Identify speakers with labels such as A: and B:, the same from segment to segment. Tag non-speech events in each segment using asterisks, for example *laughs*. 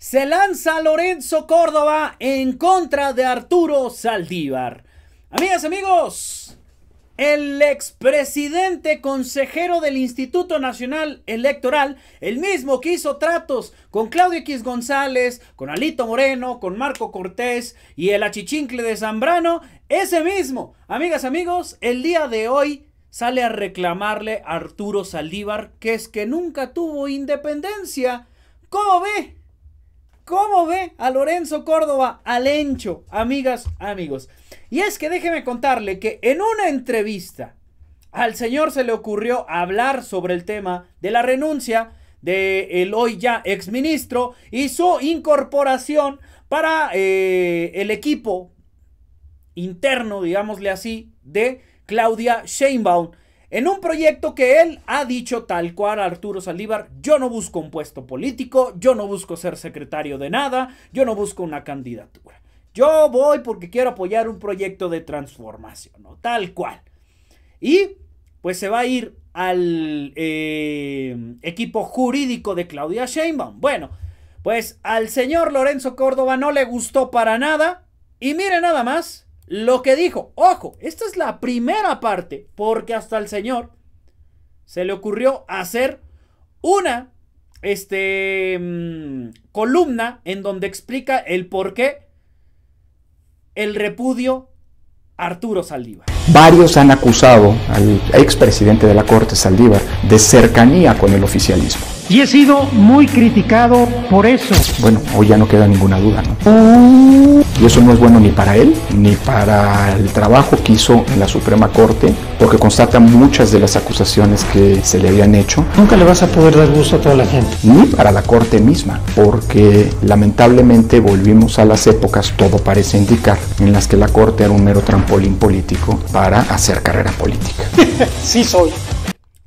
A: Se lanza Lorenzo Córdoba en contra de Arturo Saldívar. Amigas, amigos, el expresidente consejero del Instituto Nacional Electoral, el mismo que hizo tratos con Claudio X González, con Alito Moreno, con Marco Cortés y el achichincle de Zambrano, ese mismo, amigas, amigos, el día de hoy sale a reclamarle a Arturo Saldívar que es que nunca tuvo independencia. ¿Cómo ve? ¿Cómo ve a Lorenzo Córdoba al Encho, amigas, amigos? Y es que déjeme contarle que en una entrevista al señor se le ocurrió hablar sobre el tema de la renuncia de el hoy ya exministro y su incorporación para eh, el equipo interno, digámosle así, de Claudia Sheinbaum en un proyecto que él ha dicho tal cual a Arturo Saldívar, yo no busco un puesto político, yo no busco ser secretario de nada, yo no busco una candidatura. Yo voy porque quiero apoyar un proyecto de transformación, ¿no? Tal cual. Y pues se va a ir al eh, equipo jurídico de Claudia Sheinbaum. Bueno, pues al señor Lorenzo Córdoba no le gustó para nada. Y mire nada más, lo que dijo. Ojo, esta es la primera parte, porque hasta el Señor se le ocurrió hacer una este, mm, columna en donde explica el por qué el repudio Arturo Saldívar. Varios han acusado al expresidente de la Corte, Saldívar, de cercanía con el oficialismo
B: y he sido muy criticado por eso.
A: Bueno, hoy ya no queda ninguna duda, ¿no? Y eso no es bueno ni para él, ni para el trabajo que hizo en la Suprema Corte, porque constata muchas de las acusaciones que se le habían hecho. Nunca le vas a poder dar gusto a toda la gente. Ni para la Corte misma, porque lamentablemente volvimos a las épocas, todo parece indicar, en las que la Corte era un mero trampolín político para hacer carrera política. *laughs* sí soy.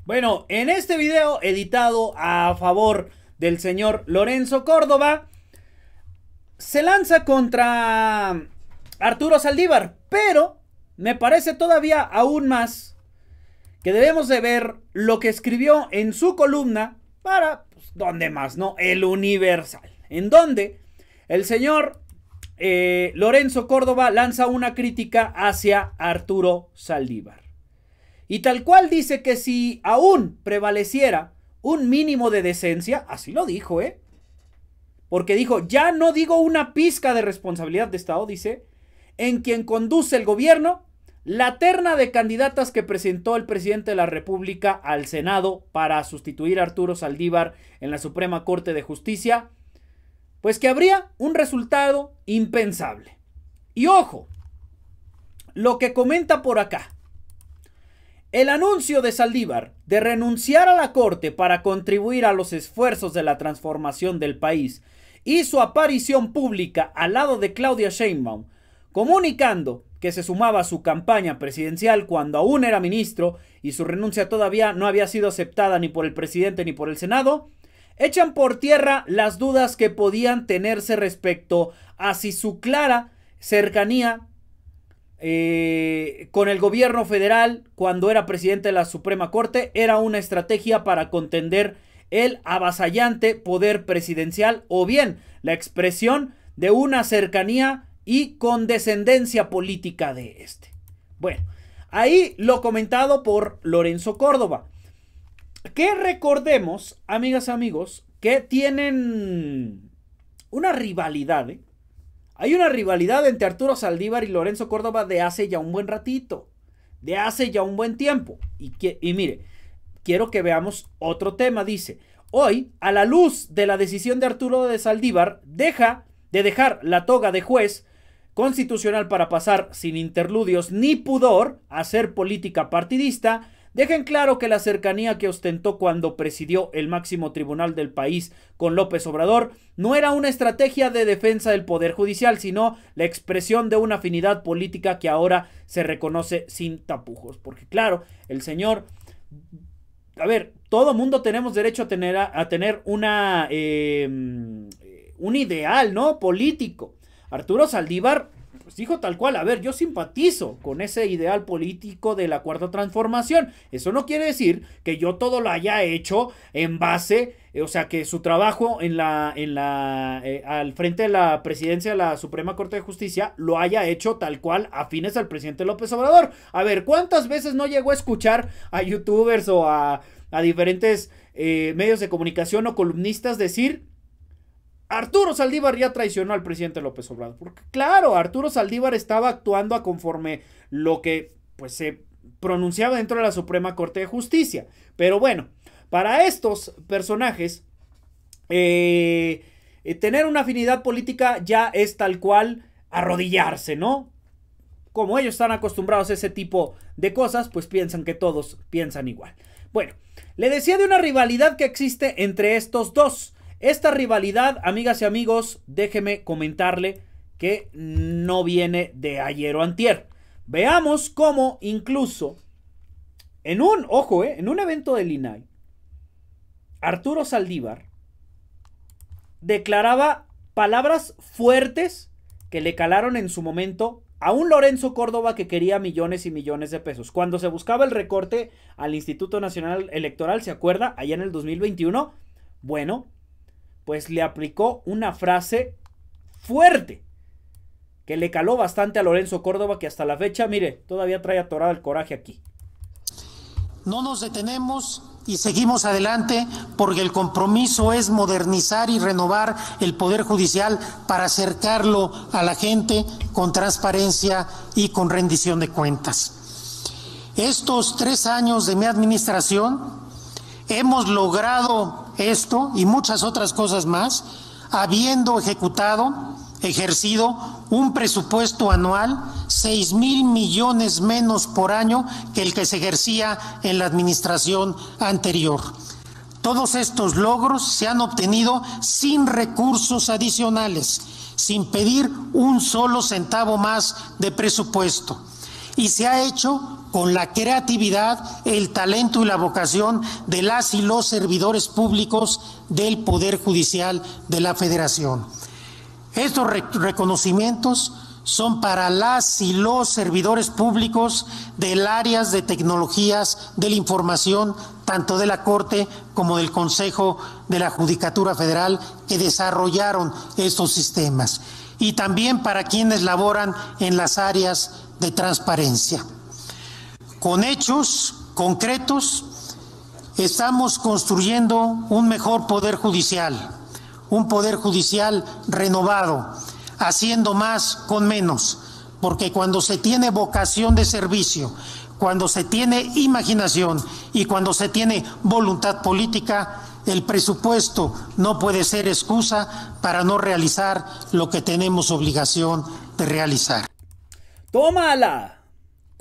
A: Bueno, en este video editado a favor del señor Lorenzo Córdoba, se lanza contra Arturo Saldívar, pero me parece todavía aún más que debemos de ver lo que escribió en su columna para, pues, ¿dónde más? No, el Universal, en donde el señor eh, Lorenzo Córdoba lanza una crítica hacia Arturo Saldívar. Y tal cual dice que si aún prevaleciera un mínimo de decencia, así lo dijo, ¿eh? Porque dijo, ya no digo una pizca de responsabilidad de Estado, dice, en quien conduce el gobierno, la terna de candidatas que presentó el presidente de la República al Senado para sustituir a Arturo Saldívar en la Suprema Corte de Justicia, pues que habría un resultado impensable. Y ojo, lo que comenta por acá, el anuncio de Saldívar de renunciar a la Corte para contribuir a los esfuerzos de la transformación del país y su aparición pública al lado de Claudia Sheinbaum, comunicando que se sumaba a su campaña presidencial cuando aún era ministro y su renuncia todavía no había sido aceptada ni por el presidente ni por el Senado, echan por tierra las dudas que podían tenerse respecto a si su clara cercanía eh, con el gobierno federal cuando era presidente de la Suprema Corte era una estrategia para contender el avasallante poder presidencial o bien la expresión de una cercanía y condescendencia política de este. Bueno, ahí lo comentado por Lorenzo Córdoba. Que recordemos, amigas, amigos, que tienen una rivalidad, ¿eh? Hay una rivalidad entre Arturo Saldívar y Lorenzo Córdoba de hace ya un buen ratito, de hace ya un buen tiempo. Y, mire, quiero que veamos otro tema, dice. Hoy, a la luz de la decisión de Arturo de Saldívar, deja de dejar la toga de juez constitucional para pasar sin interludios ni pudor a ser política partidista, dejen claro que la cercanía que ostentó cuando presidió el máximo tribunal del país con López Obrador no era una estrategia de defensa del Poder Judicial, sino la expresión de una afinidad política que ahora se reconoce sin tapujos. Porque claro, el señor... A ver, todo mundo tenemos derecho a tener, a, tener una, eh, un ideal, ¿no? Político. Arturo Saldívar pues dijo tal cual, a ver, yo simpatizo con ese ideal político de la cuarta transformación. Eso no quiere decir que yo todo lo haya hecho en base, eh, o sea, que su trabajo en la, en la, eh, al frente de la presidencia de la Suprema Corte de Justicia lo haya hecho tal cual afines al presidente López Obrador. A ver, ¿cuántas veces no llegó a escuchar a youtubers o a, a diferentes eh, medios de comunicación o columnistas decir Arturo Saldívar ya traicionó al presidente López Obrador. Porque claro, Arturo Saldívar estaba actuando a conforme lo que pues se pronunciaba dentro de la Suprema Corte de Justicia. Pero bueno, para estos personajes, eh, eh, tener una afinidad política ya es tal cual arrodillarse, ¿no? Como ellos están acostumbrados a ese tipo de cosas, pues piensan que todos piensan igual. Bueno, le decía de una rivalidad que existe entre estos dos. Esta rivalidad, amigas y amigos, déjeme comentarle que no viene de ayer o antier. Veamos cómo incluso en un, ojo, eh, en un evento del INAI, Arturo Saldívar declaraba palabras fuertes que le calaron en su momento a un Lorenzo Córdoba que quería millones y millones de pesos. Cuando se buscaba el recorte al Instituto Nacional Electoral, ¿se acuerda? Allá en el 2021. Bueno, pues le aplicó una frase fuerte que le caló bastante a Lorenzo Córdoba, que hasta la fecha, mire, todavía trae atorada el coraje aquí.
B: No nos detenemos y seguimos adelante porque el compromiso es modernizar y renovar el Poder Judicial para acercarlo a la gente con transparencia y con rendición de cuentas. Estos tres años de mi administración hemos logrado esto y muchas otras cosas más, habiendo ejecutado, ejercido un presupuesto anual seis mil millones menos por año que el que se ejercía en la administración anterior. Todos estos logros se han obtenido sin recursos adicionales, sin pedir un solo centavo más de presupuesto. Y se ha hecho con la creatividad, el talento y la vocación de las y los servidores públicos del Poder Judicial de la Federación. Estos reconocimientos son para las y los servidores públicos del áreas de tecnologías de la información, tanto de la Corte como del Consejo de la Judicatura Federal, que desarrollaron estos sistemas, y también para quienes laboran en las áreas de transparencia. Con hechos concretos estamos construyendo un mejor poder judicial, un poder judicial renovado, haciendo más con menos, porque cuando se tiene vocación de servicio, cuando se tiene imaginación y cuando se tiene voluntad política, el presupuesto no puede ser excusa para no realizar lo que tenemos obligación de realizar.
A: ¡Tómala!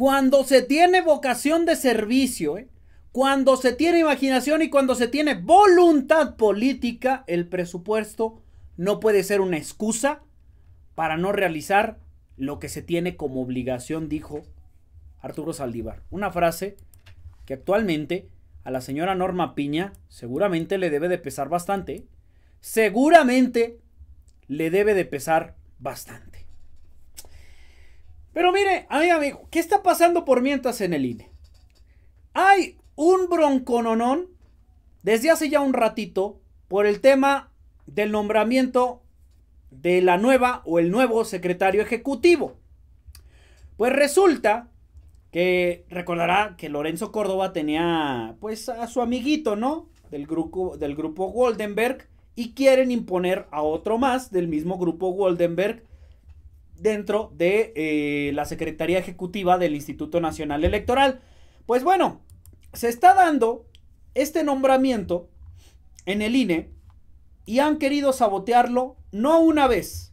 A: Cuando se tiene vocación de servicio, ¿eh? cuando se tiene imaginación y cuando se tiene voluntad política, el presupuesto no puede ser una excusa para no realizar lo que se tiene como obligación, dijo Arturo Saldívar. Una frase que actualmente a la señora Norma Piña seguramente le debe de pesar bastante. ¿eh? Seguramente le debe de pesar bastante. Pero mire, ay amigo, ¿qué está pasando por mientras en el INE? Hay un broncononón desde hace ya un ratito por el tema del nombramiento de la nueva o el nuevo secretario ejecutivo. Pues resulta que recordará que Lorenzo Córdoba tenía pues a su amiguito, ¿no? Del grupo, del grupo Goldenberg y quieren imponer a otro más del mismo grupo Goldenberg dentro de eh, la Secretaría Ejecutiva del Instituto Nacional Electoral. Pues bueno, se está dando este nombramiento en el INE y han querido sabotearlo no una vez,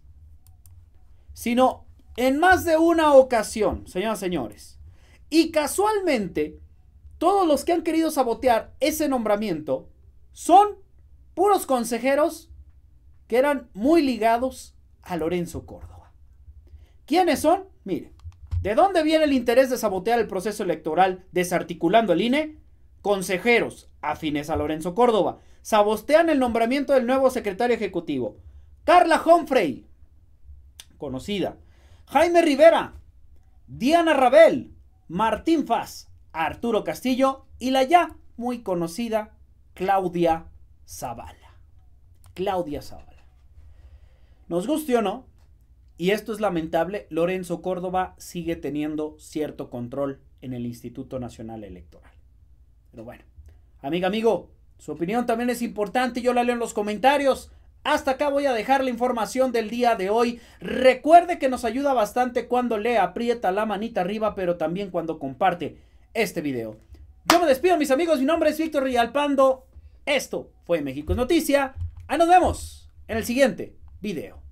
A: sino en más de una ocasión, señoras y señores. Y casualmente, todos los que han querido sabotear ese nombramiento son puros consejeros que eran muy ligados a Lorenzo Córdoba. ¿Quiénes son? Mire, ¿de dónde viene el interés de sabotear el proceso electoral desarticulando el INE? Consejeros, afines a Lorenzo Córdoba, sabotean el nombramiento del nuevo secretario ejecutivo. Carla Humphrey, conocida. Jaime Rivera, Diana Rabel, Martín Faz, Arturo Castillo y la ya muy conocida Claudia Zavala. Claudia Zavala. Nos guste o no, y esto es lamentable, Lorenzo Córdoba sigue teniendo cierto control en el Instituto Nacional Electoral. Pero bueno, amiga, amigo, su opinión también es importante, yo la leo en los comentarios. Hasta acá voy a dejar la información del día de hoy. Recuerde que nos ayuda bastante cuando le aprieta la manita arriba, pero también cuando comparte este video. Yo me despido, mis amigos. Mi nombre es Víctor Rialpando. Esto fue México Noticia. Ahí nos vemos en el siguiente video.